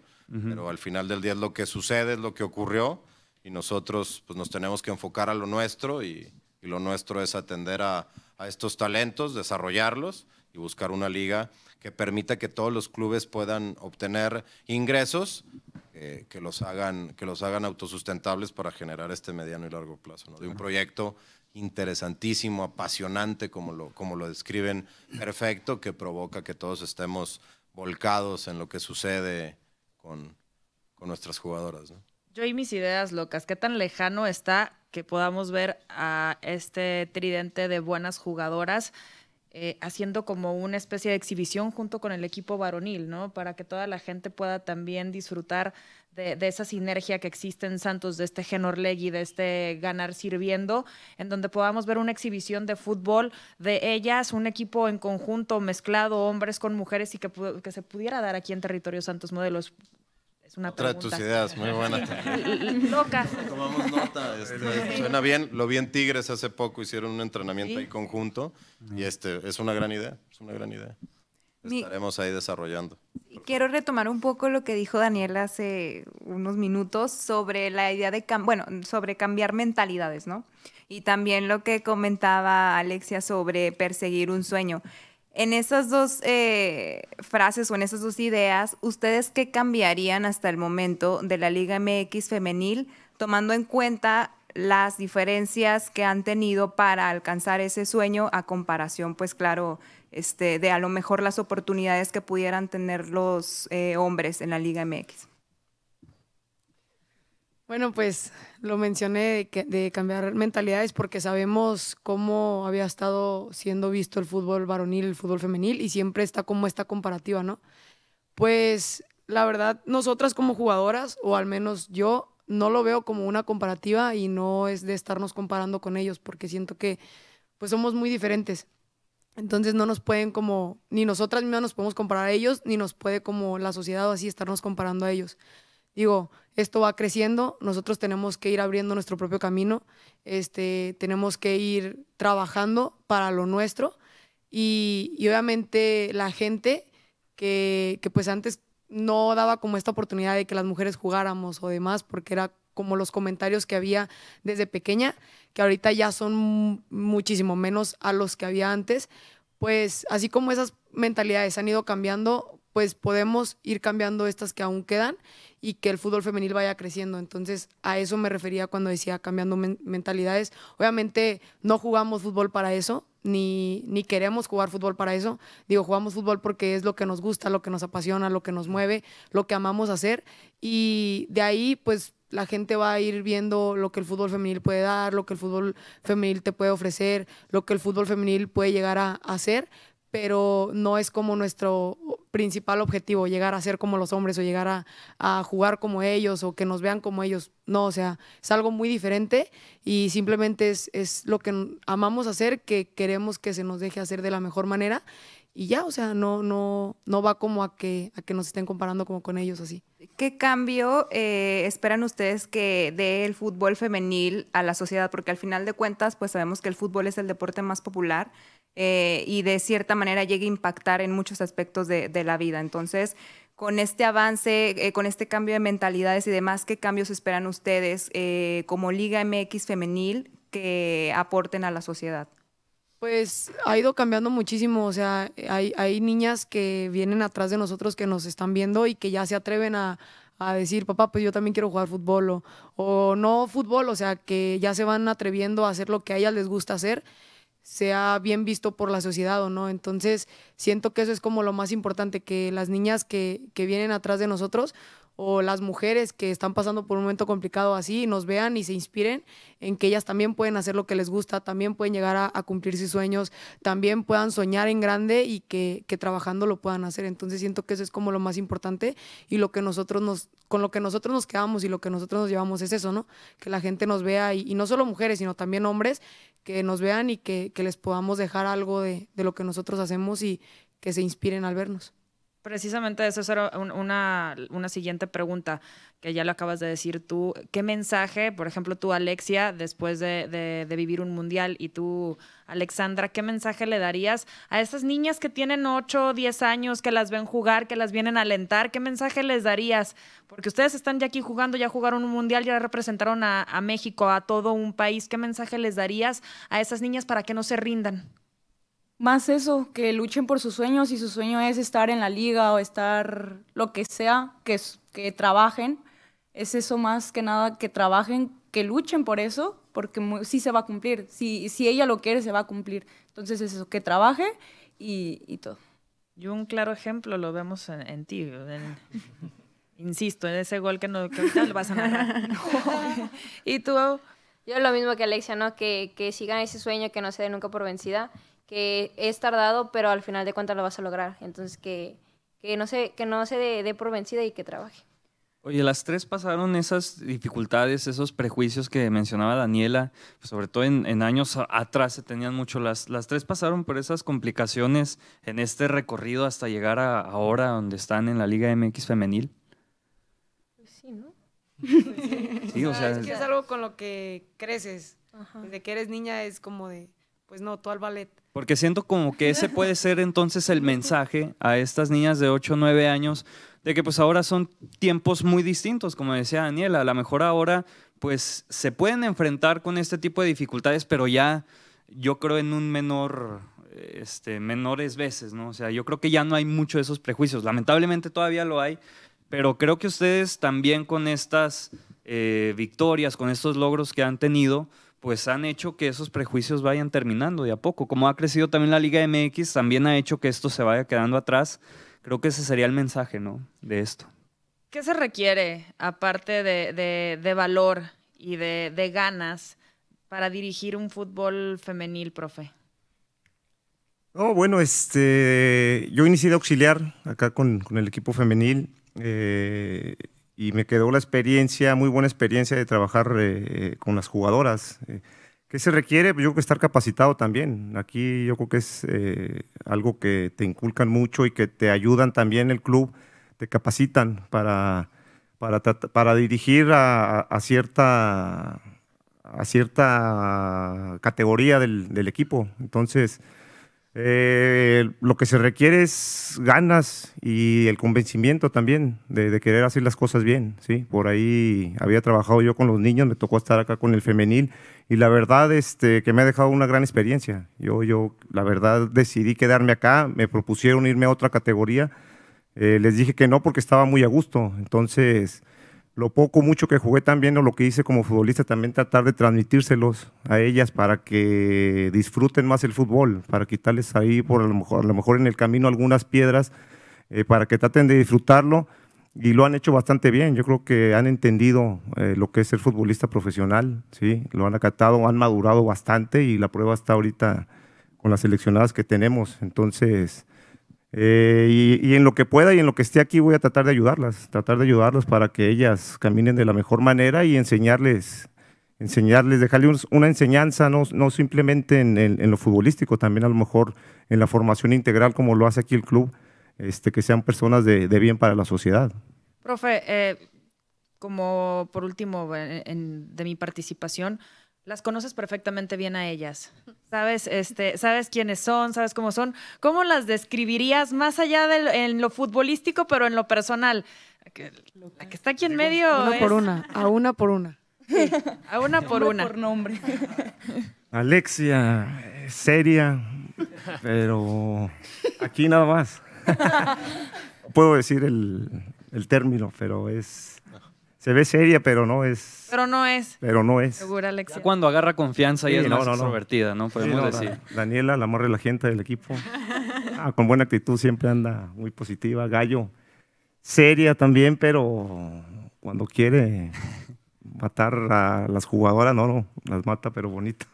pero al final del día es lo que sucede, es lo que ocurrió y nosotros pues, nos tenemos que enfocar a lo nuestro y, y lo nuestro es atender a, a estos talentos, desarrollarlos y buscar una liga que permita que todos los clubes puedan obtener ingresos eh, que, los hagan, que los hagan autosustentables para generar este mediano y largo plazo, de un proyecto interesantísimo, apasionante, como lo, como lo describen, perfecto, que provoca que todos estemos volcados en lo que sucede con, nuestras jugadoras. Yo y mis ideas locas, ¿qué tan lejano está que podamos ver a este tridente de buenas jugadoras? Eh, haciendo como una especie de exhibición junto con el equipo varonil, ¿no? Para que toda la gente pueda también disfrutar de, esa sinergia que existe en Santos, de este Genorlegui, de este ganar sirviendo, en donde podamos ver una exhibición de fútbol de ellas, un equipo en conjunto mezclado, hombres con mujeres, y que, que se pudiera dar aquí en territorio Santos Modelos. Es una de tus ideas, muy buena. locas Tomamos nota. Este, suena bien. Lo vi en Tigres hace poco, hicieron un entrenamiento ahí conjunto. Y este, es una gran idea, es una gran idea. Estaremos ahí desarrollando. Quiero retomar un poco lo que dijo Daniel hace unos minutos sobre la idea de, bueno, sobre cambiar mentalidades, ¿no? Y también lo que comentaba Alexia sobre perseguir un sueño. En esas dos eh, frases o en esas dos ideas, ¿ustedes qué cambiarían hasta el momento de la Liga MX femenil, tomando en cuenta las diferencias que han tenido para alcanzar ese sueño a comparación, pues claro, este, de a lo mejor las oportunidades que pudieran tener los eh, hombres en la Liga MX? Bueno, pues lo mencioné de, cambiar mentalidades porque sabemos cómo había estado siendo visto el fútbol varonil, el fútbol femenil y siempre está como esta comparativa, ¿no? Pues la verdad, nosotras como jugadoras, o al menos yo, no lo veo como una comparativa y no es de estarnos comparando con ellos porque siento que pues somos muy diferentes. Entonces no nos pueden como, ni nosotras mismas nos podemos comparar a ellos, ni nos puede como la sociedad o así estarnos comparando a ellos. Digo, esto va creciendo, nosotros tenemos que ir abriendo nuestro propio camino, este, tenemos que ir trabajando para lo nuestro y, obviamente la gente que, que, pues antes no daba como esta oportunidad de que las mujeres jugáramos o demás porque era como los comentarios que había desde pequeña, que ahorita ya son muchísimo menos a los que había antes, pues así como esas mentalidades han ido cambiando, pues podemos ir cambiando estas que aún quedan y que el fútbol femenil vaya creciendo. Entonces, a eso me refería cuando decía cambiando mentalidades. Obviamente, no jugamos fútbol para eso, ni, ni queremos jugar fútbol para eso. Digo, jugamos fútbol porque es lo que nos gusta, lo que nos apasiona, lo que nos mueve, lo que amamos hacer. Y de ahí, pues, la gente va a ir viendo lo que el fútbol femenil puede dar, lo que el fútbol femenil te puede ofrecer, lo que el fútbol femenil puede llegar a hacer, pero no es como nuestro principal objetivo, llegar a ser como los hombres o llegar a, jugar como ellos o que nos vean como ellos. No, o sea, es algo muy diferente y simplemente es, lo que amamos hacer, que queremos que se nos deje hacer de la mejor manera y ya, o sea, no, no, no va como a que, a que nos estén comparando como con ellos así. ¿Qué cambio eh, esperan ustedes que dé el fútbol femenil a la sociedad? Porque al final de cuentas, pues sabemos que el fútbol es el deporte más popular, eh, y de cierta manera llegue a impactar en muchos aspectos de, la vida. Entonces, con este avance, eh, con este cambio de mentalidades y demás, ¿qué cambios esperan ustedes eh, como Liga MX femenil que aporten a la sociedad? Pues ha ido cambiando muchísimo, o sea, hay, hay niñas que vienen atrás de nosotros que nos están viendo y que ya se atreven a, a decir, papá, pues yo también quiero jugar fútbol o, o no fútbol, o sea, que ya se van atreviendo a hacer lo que a ellas les gusta hacer sea bien visto por la sociedad o no. Entonces, siento que eso es como lo más importante, que las niñas que, que vienen atrás de nosotros, o las mujeres que están pasando por un momento complicado así nos vean y se inspiren en que ellas también pueden hacer lo que les gusta, también pueden llegar a, cumplir sus sueños, también puedan soñar en grande y que, trabajando lo puedan hacer. Entonces siento que eso es como lo más importante y lo que nosotros nos, con lo que nosotros nos quedamos y lo que nosotros nos llevamos es eso, ¿no? Que la gente nos vea y, no solo mujeres, sino también hombres que nos vean y que, les podamos dejar algo de lo que nosotros hacemos y que se inspiren al vernos. Precisamente eso es una, siguiente pregunta que ya lo acabas de decir tú. ¿Qué mensaje, por ejemplo, tú, Alexia, después de, vivir un mundial, y tú, Alexandra, qué mensaje le darías a esas niñas que tienen 8, o 10 años, que las ven jugar, que las vienen a alentar? ¿Qué mensaje les darías? Porque ustedes están ya aquí jugando, ya jugaron un mundial, ya representaron a, a México, a todo un país. ¿Qué mensaje les darías a esas niñas para que no se rindan? más eso, que luchen por sus sueños. y su sueño es estar en la liga o estar lo que sea, que, que trabajen. Es eso más que nada, que trabajen, que luchen por eso, porque sí se va a cumplir. Si, ella lo quiere, se va a cumplir. Entonces es eso, que trabaje y, y todo. Y un claro ejemplo lo vemos en, ti. insisto, en ese gol que, no, lo vas a ganar y tú... Yo lo mismo que Alexia, ¿no? Que, que sigan ese sueño, que no se dé nunca por vencida que es tardado, pero al final de cuentas lo vas a lograr. Entonces, que, no se, que no se dé por vencida y que trabaje. Oye, las tres pasaron esas dificultades, esos prejuicios que mencionaba Daniela, sobre todo en, años atrás se tenían mucho. Las, las tres pasaron por esas complicaciones en este recorrido hasta llegar a ahora donde están en la Liga MX femenil. Pues sí, ¿no? sí, o sea, es que es algo con lo que creces. Desde que eres niña es como de, pues no, tú al ballet. Porque siento como que ese puede ser entonces el mensaje a estas niñas de 8 o 9 años de que pues ahora son tiempos muy distintos, como decía Daniela, a lo mejor ahora pues se pueden enfrentar con este tipo de dificultades, pero ya yo creo en un menor este, menores veces, ¿no? O sea, yo creo que ya no hay mucho de esos prejuicios. Lamentablemente todavía lo hay, pero creo que ustedes también con estas eh, victorias, con estos logros que han tenido, pues han hecho que esos prejuicios vayan terminando de a poco. Como ha crecido también la Liga MX, también ha hecho que esto se vaya quedando atrás. Creo que ese sería el mensaje, ¿no? De esto. ¿Qué se requiere, aparte de, de, valor y de, ganas, para dirigir un fútbol femenil, profe? Oh, bueno, este, yo inicié de auxiliar acá con, el equipo femenil. Eh, y me quedó la experiencia, muy buena experiencia de trabajar eh, con las jugadoras. Eh, ¿Qué se requiere? Yo creo que estar capacitado también. Aquí yo creo que es eh, algo que te inculcan mucho y que te ayudan también el club, te capacitan para, para, dirigir a, cierta, a cierta categoría del, del equipo. Entonces, eh, lo que se requiere es ganas y el convencimiento también de, querer hacer las cosas bien. ¿sí? Por ahí había trabajado yo con los niños, me tocó estar acá con el femenil y la verdad este, que me ha dejado una gran experiencia. Yo, yo la verdad decidí quedarme acá, me propusieron irme a otra categoría, eh, les dije que no porque estaba muy a gusto. Entonces lo poco mucho que jugué también o lo que hice como futbolista, también tratar de transmitírselos a ellas para que disfruten más el fútbol, para quitarles ahí por a lo mejor, lo mejor en el camino algunas piedras, eh, para que traten de disfrutarlo y lo han hecho bastante bien. Yo creo que han entendido eh, lo que es ser futbolista profesional, ¿sí? lo han acatado, han madurado bastante y la prueba está ahorita con las seleccionadas que tenemos. Entonces, eh, y, en lo que pueda y en lo que esté aquí voy a tratar de ayudarlas, tratar de ayudarlas para que ellas caminen de la mejor manera y enseñarles, enseñarles, dejarles una enseñanza, no, simplemente en, lo futbolístico, también a lo mejor en la formación integral como lo hace aquí el club, este, que sean personas de, bien para la sociedad. Profe, eh, como por último eh, de mi participación, las conoces perfectamente bien a ellas. Sabes, este, sabes quiénes son, sabes cómo son. ¿Cómo las describirías más allá de en lo futbolístico, pero en lo personal? La que, está aquí en medio. Una por una, a una por una. a una por una. Por nombre. Alexia, eh, seria, pero aquí nada más. Puedo decir el término, pero es se ve seria, pero no es. Pero no es. Pero no es. Segura Alexia. Cuando agarra confianza y es no, más no, ¿no? Podemos decir. Daniela, la amor de la gente del equipo. Ah, con buena actitud, siempre anda muy positiva. Gallo, seria también, pero cuando quiere matar a las jugadoras, no, no, las mata, pero bonito.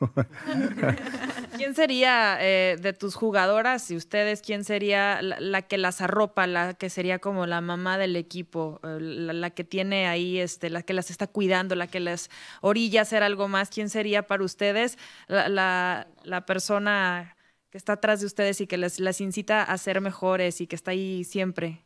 ¿Quién sería eh, de tus jugadoras y ustedes, quién sería la, que las arropa, la que sería como la mamá del equipo, eh, la, que tiene ahí, este, la que las está cuidando, la que las orilla a hacer algo más? ¿Quién sería para ustedes la, persona que está atrás de ustedes y que las incita a ser mejores y que está ahí siempre?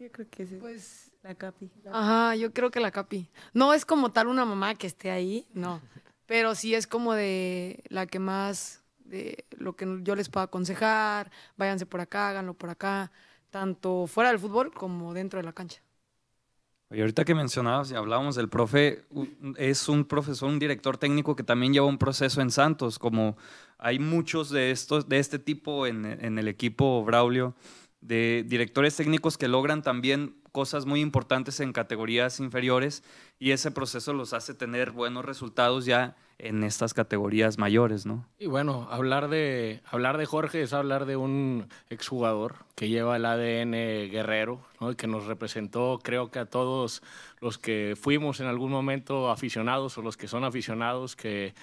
Yo creo que sí. Pues La capi. Ajá, yo creo que la Capi. No es como tal una mamá que esté ahí, no. Pero sí es como de la que más de lo que yo les puedo aconsejar, váyanse por acá, háganlo por acá, tanto fuera del fútbol como dentro de la cancha. Y ahorita que mencionabas y hablábamos del profe, es un profesor, un director técnico que también lleva un proceso en Santos, como hay muchos de estos, de este tipo en, en el equipo Braulio, de directores técnicos que logran también cosas muy importantes en categorías inferiores y ese proceso los hace tener buenos resultados ya en estas categorías mayores, ¿no? Y bueno, hablar de, hablar de Jorge es hablar de un exjugador que lleva el ADN guerrero, ¿no? y que nos representó, creo que a todos los que fuimos en algún momento aficionados o los que son aficionados, que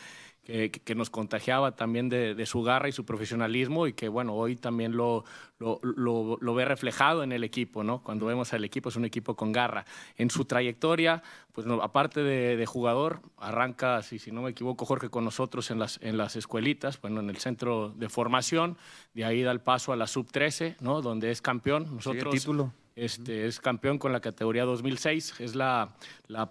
eh, que, nos contagiaba también de, su garra y su profesionalismo y que, bueno, hoy también lo, lo, ve reflejado en el equipo, ¿no? Cuando vemos al equipo, es un equipo con garra. En su trayectoria, pues no, aparte de, jugador, arranca, si, no me equivoco, Jorge, con nosotros en las, en las escuelitas, bueno, en el centro de formación, de ahí da el paso a la sub-13, ¿no? Donde es campeón. Nosotros, título. Este, es campeón con la categoría 2006, es la,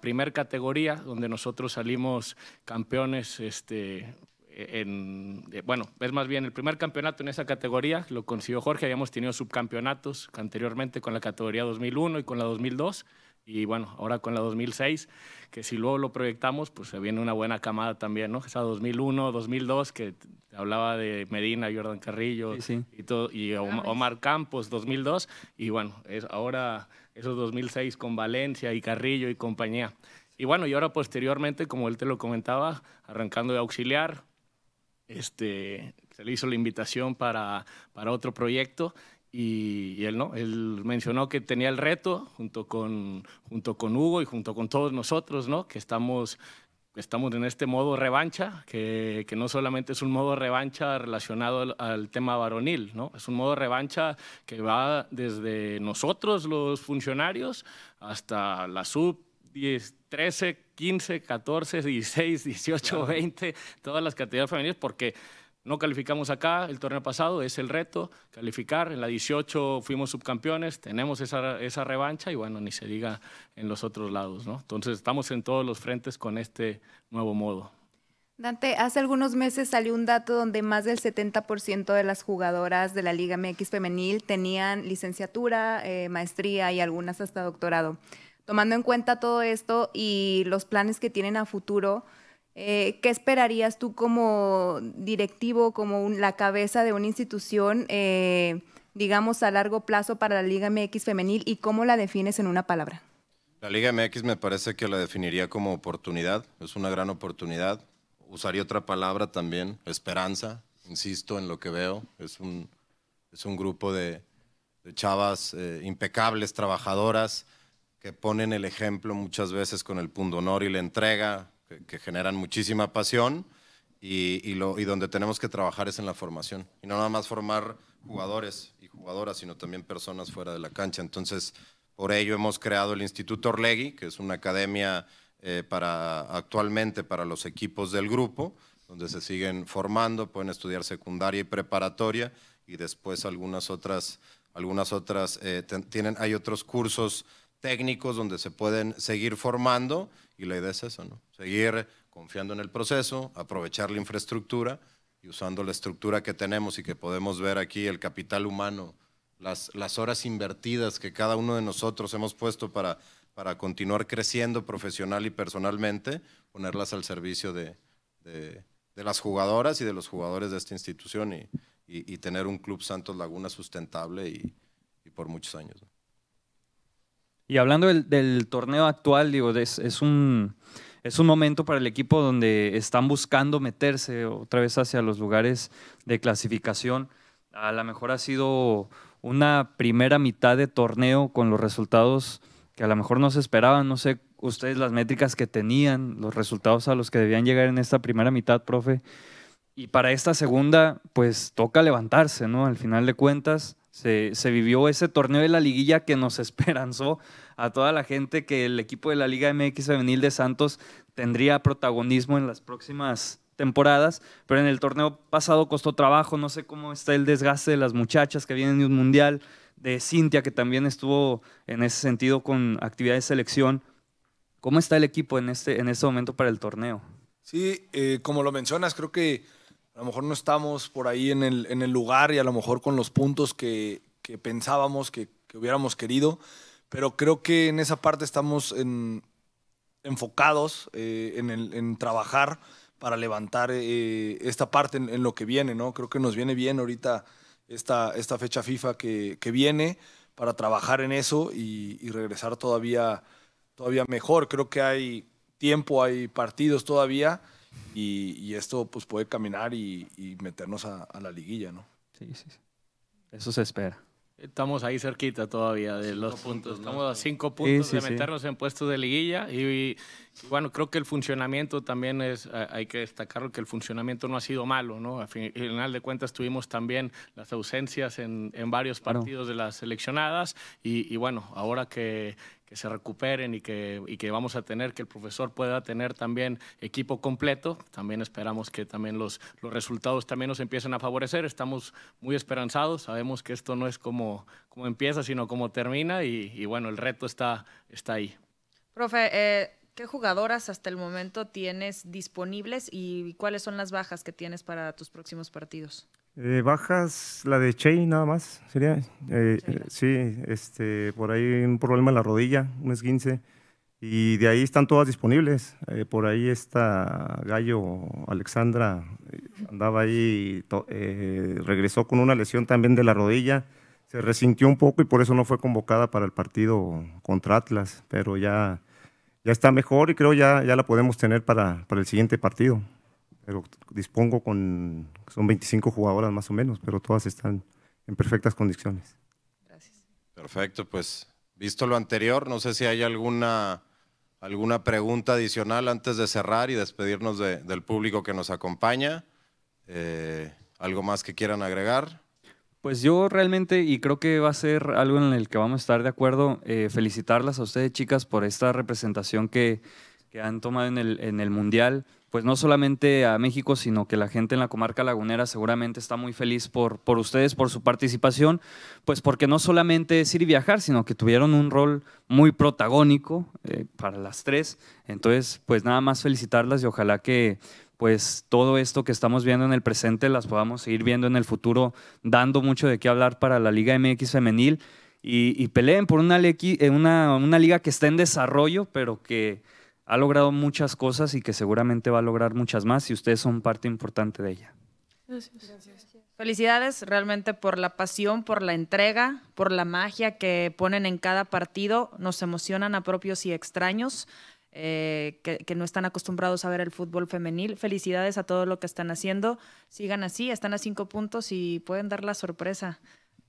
primera categoría donde nosotros salimos campeones este, e, en, e, bueno, es más bien el primer campeonato en esa categoría, lo consiguió Jorge, habíamos tenido subcampeonatos anteriormente con la categoría 2001 y con la 2002, y bueno, ahora con la 2006, que si luego lo proyectamos, pues se viene una buena camada también, ¿no? Esa 2001, 2002, que hablaba de Medina, Jordan Carrillo y todo, y Omar Campos, 2002, y bueno, es ahora esos 2006 con Valencia y Carrillo y compañía. Y bueno, y ahora posteriormente, como él te lo comentaba, arrancando de auxiliar, este, se le hizo la invitación para, para otro proyecto y, él no, él mencionó que tenía el reto junto con, junto con Hugo y junto con todos nosotros, ¿no? Que estamos, estamos en este modo revancha, que, que, no solamente es un modo revancha relacionado al, tema varonil, ¿no? es un modo revancha que va desde nosotros los funcionarios hasta la sub 10, 13, 15, 14, 16, 18, 20, todas las categorías femeninas. porque no calificamos acá el torneo pasado, es el reto, calificar. En la 18 fuimos subcampeones, tenemos esa, revancha y bueno, ni se diga en los otros lados, ¿no? Entonces estamos en todos los frentes con este nuevo modo. Dante, hace algunos meses salió un dato donde más del 70% de las jugadoras de la Liga MX femenil tenían licenciatura, eh, maestría y algunas hasta doctorado. Tomando en cuenta todo esto y los planes que tienen a futuro, eh, ¿Qué esperarías tú como directivo, como la cabeza de una institución, eh, digamos, a largo plazo para la Liga MX femenil y cómo la defines en una palabra? La Liga MX me parece que la definiría como oportunidad, es una gran oportunidad. Usaría otra palabra también, esperanza, insisto en lo que veo, es un, es un grupo de, chavas eh, impecables, trabajadoras, que ponen el ejemplo muchas veces con el pundonor y la entrega, que, generan muchísima pasión y, donde tenemos que trabajar es en la formación. Y no nada más formar jugadores y jugadoras, sino también personas fuera de la cancha. Entonces, por ello hemos creado el Instituto Orlegi que es una academia eh, para, actualmente para los equipos del grupo, donde se siguen formando, pueden estudiar secundaria y preparatoria y después algunas otras, algunas otras eh, tienen, hay otros cursos técnicos donde se pueden seguir formando y la idea es eso, ¿no? Seguir confiando en el proceso, aprovechar la infraestructura y usando la estructura que tenemos y que podemos ver aquí, el capital humano, las, las horas invertidas que cada uno de nosotros hemos puesto para, para continuar creciendo profesional y personalmente, ponerlas al servicio de, de, las jugadoras y de los jugadores de esta institución y, y, tener un club Santos Laguna sustentable y, y por muchos años. Y hablando del, torneo actual, digo, es, es, un, es un momento para el equipo donde están buscando meterse otra vez hacia los lugares de clasificación. A lo mejor ha sido una primera mitad de torneo con los resultados que a lo mejor no se esperaban, no sé ustedes las métricas que tenían, los resultados a los que debían llegar en esta primera mitad, profe. Y para esta segunda, pues toca levantarse, ¿no? Al final de cuentas, se, vivió ese torneo de la liguilla que nos esperanzó a toda la gente que el equipo de la Liga MX Femenil de Santos tendría protagonismo en las próximas temporadas, pero en el torneo pasado costó trabajo, no sé cómo está el desgaste de las muchachas que vienen de un mundial, de Cintia que también estuvo en ese sentido con actividad de selección. ¿Cómo está el equipo en este, en este momento para el torneo? Sí, eh, como lo mencionas, creo que a lo mejor no estamos por ahí en el, en el lugar y a lo mejor con los puntos que, pensábamos que, hubiéramos querido, pero creo que en esa parte estamos en, enfocados eh, en, trabajar para levantar eh, esta parte en, lo que viene, ¿no? Creo que nos viene bien ahorita esta, esta fecha FIFA que, viene para trabajar en eso y, y, regresar todavía, todavía mejor. Creo que hay tiempo, hay partidos todavía y, esto pues puede caminar y, meternos a, la liguilla, ¿no? Sí, sí, Eso se espera. Estamos ahí cerquita todavía de los puntos. Estamos a cinco puntos de meternos en puestos de liguilla. Y, bueno, creo que el funcionamiento también es, hay que destacarlo, que el funcionamiento no ha sido malo, ¿no? Al final de cuentas tuvimos también las ausencias en, varios partidos de las seleccionadas. Y, y bueno, ahora que, que se recuperen y que, vamos a tener, que el profesor pueda tener también equipo completo. También esperamos que también los, resultados también nos empiecen a favorecer. Estamos muy esperanzados, sabemos que esto no es como, como empieza, sino como termina y, bueno, el reto está, está ahí. Profe, eh, ¿qué jugadoras hasta el momento tienes disponibles y cuáles son las bajas que tienes para tus próximos partidos? Eh, bajas la de Chey nada más, sería. Eh, sí, este, por ahí un problema en la rodilla, un esguince. Y de ahí están todas disponibles. Eh, por ahí está Gallo, Alexandra, andaba ahí, regresó con una lesión también de la rodilla. Se resintió un poco y por eso no fue convocada para el partido contra Atlas, pero ya, ya está mejor y creo ya, ya la podemos tener para el siguiente partido pero dispongo con, son 25 jugadoras más o menos, pero todas están en perfectas condiciones. Gracias. Perfecto, pues visto lo anterior, no sé si hay alguna, alguna pregunta adicional antes de cerrar y despedirnos del público que nos acompaña. Eh, ¿Algo más que quieran agregar? Pues yo realmente, y creo que va a ser algo en el que vamos a estar de acuerdo, eh, felicitarlas a ustedes chicas por esta representación que, que han tomado en el, en el Mundial, pues no solamente a México, sino que la gente en la comarca lagunera seguramente está muy feliz por, por ustedes, por su participación, pues porque no solamente es ir y viajar, sino que tuvieron un rol muy protagónico eh, para las tres. Entonces, pues nada más felicitarlas y ojalá que pues todo esto que estamos viendo en el presente las podamos seguir viendo en el futuro, dando mucho de qué hablar para la Liga MX femenil y, peleen por eh, una, una liga que está en desarrollo, pero que ha logrado muchas cosas y que seguramente va a lograr muchas más y ustedes son parte importante de ella. Gracias. Felicidades realmente por la pasión, por la entrega, por la magia que ponen en cada partido. Nos emocionan a propios y extraños. Eh, que, no están acostumbrados a ver el fútbol femenil. Felicidades a todo lo que están haciendo. Sigan así, están a cinco puntos y pueden dar la sorpresa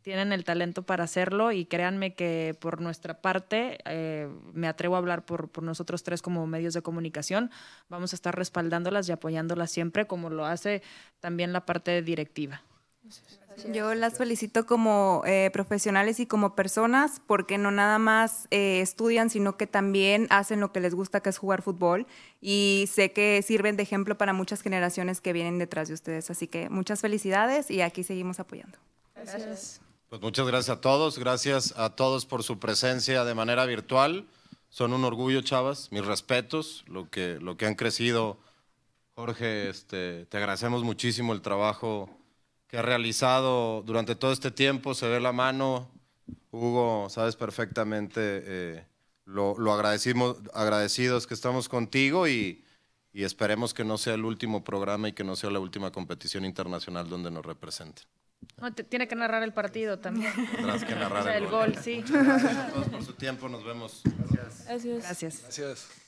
tienen el talento para hacerlo y créanme que por nuestra parte, eh, me atrevo a hablar por, por, nosotros tres como medios de comunicación, vamos a estar respaldándolas y apoyándolas siempre como lo hace también la parte directiva. Yo las felicito como eh, profesionales y como personas porque no nada más eh, estudian, sino que también hacen lo que les gusta, que es jugar fútbol. Y sé que sirven de ejemplo para muchas generaciones que vienen detrás de ustedes. Así que muchas felicidades y aquí seguimos apoyando. Gracias. Pues muchas gracias a todos, gracias a todos por su presencia de manera virtual. Son un orgullo, chavas, mis respetos, lo que, lo que han crecido. Jorge, este, te agradecemos muchísimo el trabajo que has realizado durante todo este tiempo, se ve la mano. Hugo, sabes perfectamente eh, lo, agradecimos, agradecidos que estamos contigo y, y esperemos que no sea el último programa y que no sea la última competición internacional donde nos representen. No, tiene que narrar el partido también. Tendrás que narrar el, gol. sí. Gracias por su tiempo, nos vemos. Gracias. Gracias. Gracias.